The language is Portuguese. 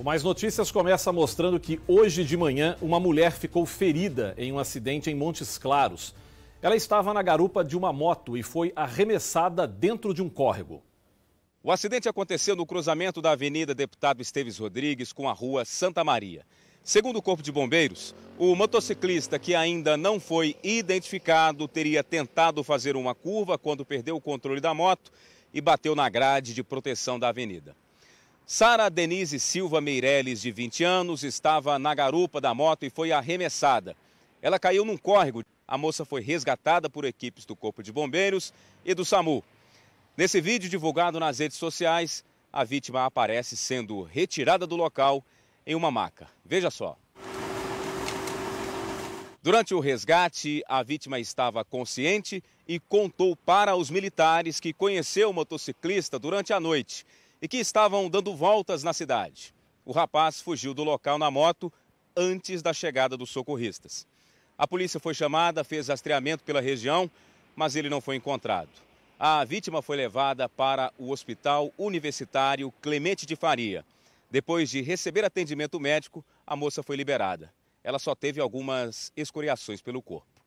O Mais Notícias começa mostrando que hoje de manhã uma mulher ficou ferida em um acidente em Montes Claros. Ela estava na garupa de uma moto e foi arremessada dentro de um córrego. O acidente aconteceu no cruzamento da Avenida Deputado Esteves Rodrigues com a Rua Santa Maria. Segundo o Corpo de Bombeiros, o motociclista que ainda não foi identificado teria tentado fazer uma curva quando perdeu o controle da moto e bateu na grade de proteção da avenida. Sara Denise Silva Meireles, de 20 anos, estava na garupa da moto e foi arremessada. Ela caiu num córrego. A moça foi resgatada por equipes do Corpo de Bombeiros e do SAMU. Nesse vídeo divulgado nas redes sociais, a vítima aparece sendo retirada do local em uma maca. Veja só. Durante o resgate, a vítima estava consciente e contou para os militares que conheceu o motociclista durante a noite e que estavam dando voltas na cidade. O rapaz fugiu do local na moto antes da chegada dos socorristas. A polícia foi chamada, fez rastreamento pela região, mas ele não foi encontrado. A vítima foi levada para o Hospital Universitário Clemente de Faria. Depois de receber atendimento médico, a moça foi liberada. Ela só teve algumas escoriações pelo corpo.